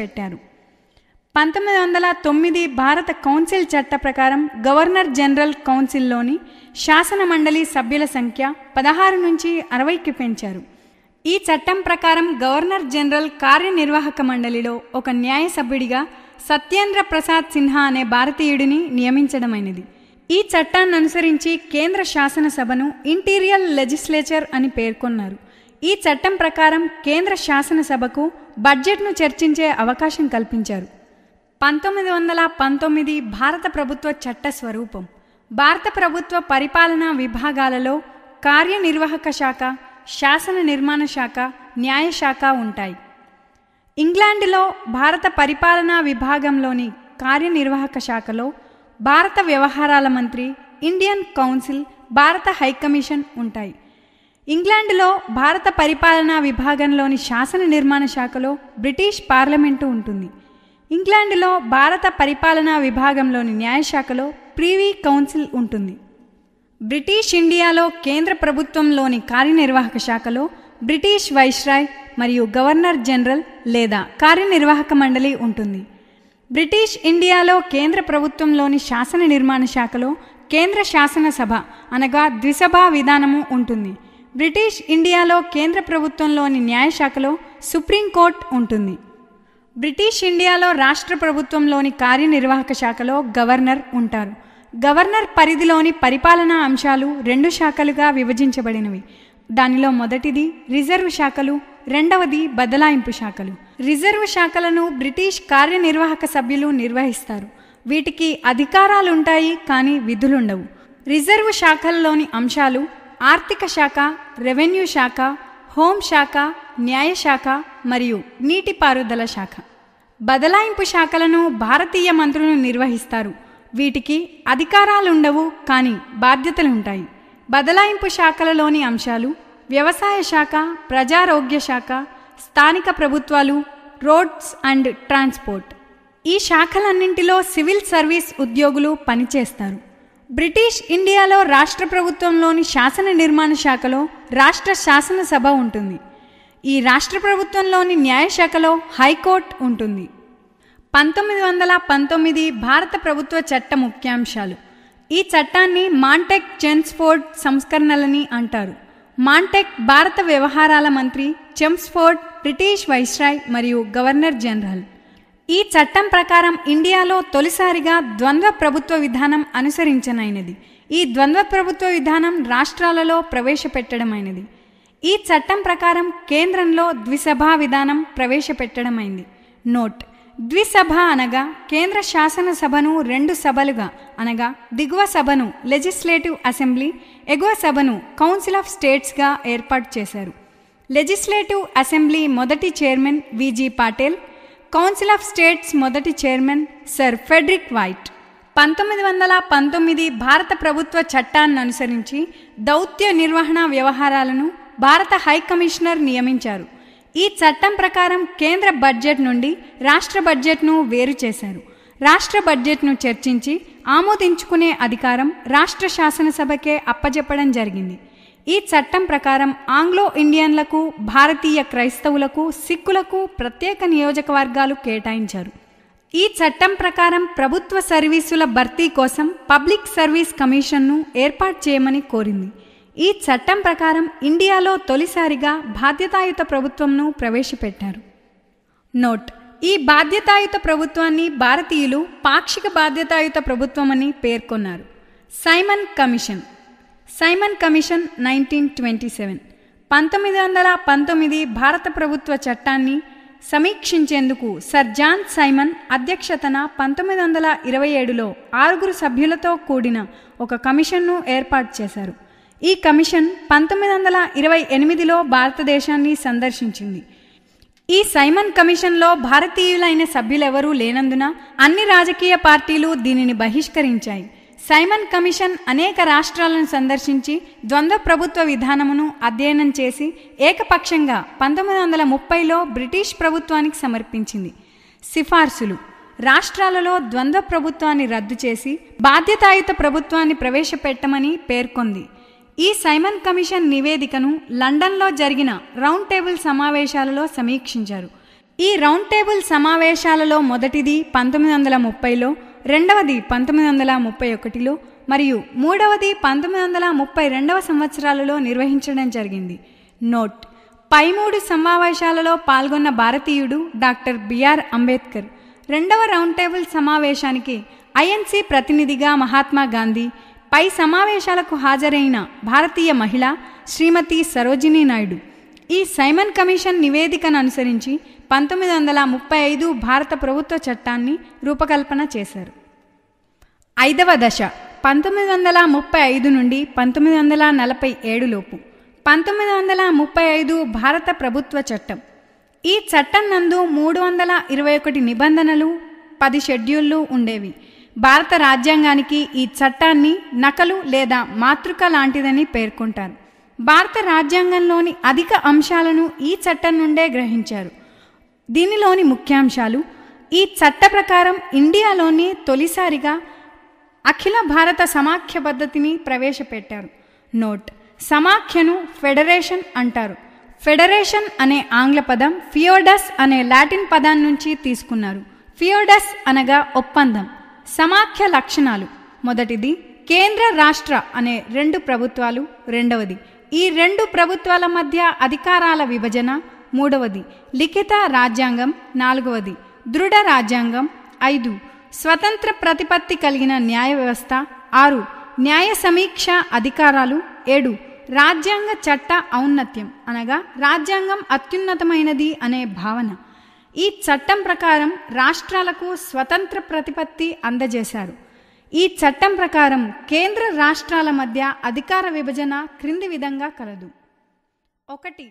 పెట్టారు పంతొమ్మిది వందల తొమ్మిది భారత కౌన్సిల్ చట్ట ప్రకారం గవర్నర్ జనరల్ కౌన్సిల్లోని శాసన మండలి సభ్యుల సంఖ్య పదహారు నుంచి అరవైకి పెంచారు ఈ చట్టం ప్రకారం గవర్నర్ జనరల్ కార్యనిర్వాహక మండలిలో ఒక న్యాయ సభ్యుడిగా సత్యేంద్ర ప్రసాద్ సిన్హా అనే భారతీయుడిని నియమించడమైనది ఈ చట్టాన్ని అనుసరించి కేంద్ర శాసనసభను ఇంటీరియర్ లెజిస్లేచర్ అని పేర్కొన్నారు ఈ చట్టం ప్రకారం కేంద్ర శాసనసభకు బడ్జెట్ను చర్చించే అవకాశం కల్పించారు పంతొమ్మిది వందల పంతొమ్మిది భారత ప్రభుత్వ చట్ట స్వరూపం భారత ప్రభుత్వ పరిపాలనా విభాగాలలో కార్యనిర్వాహక శాఖ శాసన నిర్మాణ శాఖ న్యాయశాఖ ఉంటాయి ఇంగ్లాండ్లో భారత పరిపాలనా విభాగంలోని కార్యనిర్వాహక శాఖలో భారత వ్యవహారాల మంత్రి ఇండియన్ కౌన్సిల్ భారత హైకమిషన్ ఉంటాయి ఇంగ్లాండ్లో భారత పరిపాలనా విభాగంలోని శాసన నిర్మాణ శాఖలో బ్రిటిష్ పార్లమెంటు ఉంటుంది ఇంగ్లాండ్లో భారత పరిపాలనా విభాగంలోని న్యాయశాఖలో ప్రీవీ కౌన్సిల్ ఉంటుంది బ్రిటిష్ ఇండియాలో కేంద్ర ప్రభుత్వంలోని కార్యనిర్వాహక శాఖలో బ్రిటిష్ వైస్రాయ్ మరియు గవర్నర్ జనరల్ లేదా కార్యనిర్వాహక మండలి ఉంటుంది బ్రిటిష్ ఇండియాలో కేంద్ర ప్రభుత్వంలోని శాసన నిర్మాణ శాఖలో కేంద్ర శాసనసభ అనగా ద్విసభా విధానము ఉంటుంది బ్రిటిష్ ఇండియాలో కేంద్ర ప్రభుత్వంలోని న్యాయశాఖలో సుప్రీంకోర్టు ఉంటుంది బ్రిటిష్ ఇండియాలో రాష్ట్ర ప్రభుత్వంలోని కార్యనిర్వాహక శాఖలో గవర్నర్ ఉంటారు గవర్నర్ పరిధిలోని పరిపాలనా అంశాలు రెండు శాఖలుగా విభజించబడినవి దానిలో మొదటిది రిజర్వ్ శాఖలు రెండవది బదలాయింపు శాఖలు రిజర్వ్ శాఖలను బ్రిటిష్ కార్యనిర్వాహక సభ్యులు నిర్వహిస్తారు వీటికి అధికారాలుంటాయి కానీ విధులుండవు రిజర్వ్ శాఖల్లోని అంశాలు ఆర్థిక శాఖ రెవెన్యూ శాఖ హోంశాఖ న్యాయశాఖ మరియు నీటిపారుదల శాఖ బదలాయింపు శాఖలను భారతీయ మంత్రులు నిర్వహిస్తారు వీటికి అధికారాలుండవు కానీ బాధ్యతలుంటాయి బదలాయింపు శాఖలలోని అంశాలు వ్యవసాయ శాఖ ప్రజారోగ్య శాఖ స్థానిక ప్రభుత్వాలు రోడ్స్ అండ్ ట్రాన్స్పోర్ట్ ఈ శాఖలన్నింటిలో సివిల్ సర్వీస్ ఉద్యోగులు పనిచేస్తారు బ్రిటిష్ ఇండియాలో రాష్ట్ర ప్రభుత్వంలోని శాసన నిర్మాణ శాఖలో రాష్ట్ర శాసనసభ ఉంటుంది ఈ రాష్ట్ర ప్రభుత్వంలోని న్యాయశాఖలో హైకోర్టు ఉంటుంది పంతొమ్మిది వందల పంతొమ్మిది భారత ప్రభుత్వ చట్ట ముఖ్యాంశాలు ఈ చట్టాన్ని మాంటెక్ చెన్స్ఫోర్డ్ సంస్కరణలని అంటారు మాంటెక్ భారత వ్యవహారాల మంత్రి చెమ్స్ఫోర్డ్ బ్రిటిష్ వైస్రాయ్ మరియు గవర్నర్ జనరల్ ఈ చట్టం ప్రకారం ఇండియాలో తొలిసారిగా ద్వంద్వ ప్రభుత్వ విధానం అనుసరించనైనది ఈ ద్వంద్వ ప్రభుత్వ విధానం రాష్ట్రాలలో ప్రవేశపెట్టడమైనది ఈ చట్టం ప్రకారం కేంద్రంలో ద్విసభా విధానం ప్రవేశపెట్టడమైంది నోట్ ద్విసభ అనగా కేంద్ర శాసనసభను రెండు సభలుగా అనగా దిగువ సభను లెజిస్లేటివ్ అసెంబ్లీ ఎగువ సభను కౌన్సిల్ ఆఫ్ స్టేట్స్గా ఏర్పాటు చేశారు లెజిస్లేటివ్ అసెంబ్లీ మొదటి chairman V J Patel council of states మొదటి చైర్మన్ సర్ ఫెడ్రిక్ వైట్ పంతొమ్మిది వందల పంతొమ్మిది భారత ప్రభుత్వ చట్టాన్ని అనుసరించి దౌత్య నిర్వహణ వ్యవహారాలను భారత హైకమిషనర్ నియమించారు ఈ చట్టం ప్రకారం కేంద్ర బడ్జెట్ నుండి రాష్ట్ర బడ్జెట్ను వేరు చేశారు రాష్ట్ర బడ్జెట్ను చర్చించి ఆమోదించుకునే అధికారం రాష్ట్ర శాసనసభకే అప్పజెప్పడం జరిగింది ఈ చట్టం ప్రకారం ఆంగ్లో ఇండియన్లకు భారతీయ క్రైస్తవులకు సిక్కులకు ప్రత్యేక నియోజకవర్గాలు కేటాయించారు ఈ చట్టం ప్రకారం ప్రభుత్వ సర్వీసుల భర్తీ కోసం పబ్లిక్ సర్వీస్ కమిషన్ను ఏర్పాటు చేయమని కోరింది ఈ చట్టం ప్రకారం ఇండియాలో తొలిసారిగా బాధ్యతాయుత ప్రభుత్వంను ప్రవేశపెట్టారు నోట్ ఈ బాధ్యతాయుత ప్రభుత్వాన్ని భారతీయులు పాక్షిక బాధ్యతాయుత ప్రభుత్వమని పేర్కొన్నారు Simon commission Simon commission nineteen twenty seven పంతొమ్మిది వందల పంతొమ్మిది భారత ప్రభుత్వ చట్టాన్ని సమీక్షించేందుకు సర్ జాన్ సైమన్ అధ్యక్షతన పంతొమ్మిది వందల ఇరవై ఏడులో ఆరుగురు సభ్యులతో కూడిన ఒక కమిషన్ను ఏర్పాటు చేశారు ఈ కమిషన్ పంతొమ్మిది వందల ఇరవై ఎనిమిదిలో భారతదేశాన్ని సందర్శించింది ఈ సైమన్ కమిషన్లో భారతీయులైన సభ్యులెవరూ లేనందున అన్ని రాజకీయ పార్టీలు దీనిని బహిష్కరించాయి సైమన్ కమిషన్ అనేక రాష్ట్రాలను సందర్శించి ద్వంద్వ ప్రభుత్వ విధానమును అధ్యయనం చేసి ఏకపక్షంగా పంతొమ్మిది వందల ముప్పైలో బ్రిటిష్ ప్రభుత్వానికి సమర్పించింది సిఫార్సులు రాష్ట్రాలలో ద్వంద్వ ప్రభుత్వాన్ని రద్దు చేసి బాధ్యతాయుత ప్రభుత్వాన్ని ప్రవేశపెట్టమని పేర్కొంది ఈ సైమన్ కమిషన్ నివేదికను లండన్లో జరిగిన రౌండ్ టేబుల్ సమావేశాలలో సమీక్షించారు ఈ రౌండ్ టేబుల్ సమావేశాలలో మొదటిది పంతొమ్మిది వందల ముప్పైలో రెండవది పంతొమ్మిది వందల ముప్పై ఒకటిలో మరియు మూడవది పంతొమ్మిది వందల ముప్పై రెండవ సంవత్సరాలలో నిర్వహించడం జరిగింది నోట్ పై మూడు సమావేశాలలో పాల్గొన్న భారతీయుడు డాక్టర్ బిఆర్ అంబేద్కర్ రెండవ రౌండ్ టేబుల్ సమావేశానికి ఐఎన్సీ ప్రతినిధిగా మహాత్మా గాంధీ పై సమావేశాలకు హాజరైన భారతీయ మహిళ శ్రీమతి సరోజినీ నాయుడు ఈ సైమన్ కమిషన్ నివేదికను అనుసరించి పంతొమ్మిది వందల ముప్పై ఐదు భారత ప్రభుత్వ చట్టాన్ని రూపకల్పన చేశారు ఐదవ దశ పంతొమ్మిది వందల ముప్పై ఐదు నుండి పంతొమ్మిది వందల నలభై ఏడులోపు పంతొమ్మిది వందల ముప్పై ఐదు భారత ప్రభుత్వ చట్టం ఈ చట్టం నందు మూడు వందల ఇరవై ఒకటి నిబంధనలు పది షెడ్యూళ్ళు ఉండేవి భారత రాజ్యాంగానికి ఈ చట్టాన్ని నకలు లేదా మాతృక లాంటిదని పేర్కొంటారు భారత రాజ్యాంగంలోని అధిక అంశాలను ఈ చట్టం నుండే గ్రహించారు దీనిలోని ముఖ్యాంశాలు ఈ చట్ట ప్రకారం ఇండియాలోని తొలిసారిగా అఖిల భారత సమాఖ్య పద్ధతిని ప్రవేశపెట్టారు నోట్ సమాఖ్యను ఫెడరేషన్ అంటారు ఫెడరేషన్ అనే ఆంగ్ల పదం ఫియోడస్ అనే లాటిన్ పదం నుంచి తీసుకున్నారు ఫియోడస్ అనగా ఒప్పందం సమాఖ్య లక్షణాలు మొదటిది కేంద్ర రాష్ట్ర అనే రెండు ప్రభుత్వాలు రెండవది ఈ రెండు ప్రభుత్వాల మధ్య అధికారాల విభజన మూడవది లిఖిత రాజ్యాంగం నాలుగవది దృఢ రాజ్యాంగం ఐదు స్వతంత్ర ప్రతిపత్తి కలిగిన న్యాయ వ్యవస్థ ఆరు న్యాయ సమీక్ష అధికారాలు ఏడు రాజ్యాంగ చట్ట ఔన్నత్యం అనగా రాజ్యాంగం అత్యున్నతమైనది అనే భావన ఈ చట్టం ప్రకారం రాష్ట్రాలకు స్వతంత్ర ప్రతిపత్తి అందజేశారు ఈ చట్టం ప్రకారం కేంద్ర రాష్ట్రాల మధ్య అధికార విభజన క్రింది విధంగా కలదు ఒకటి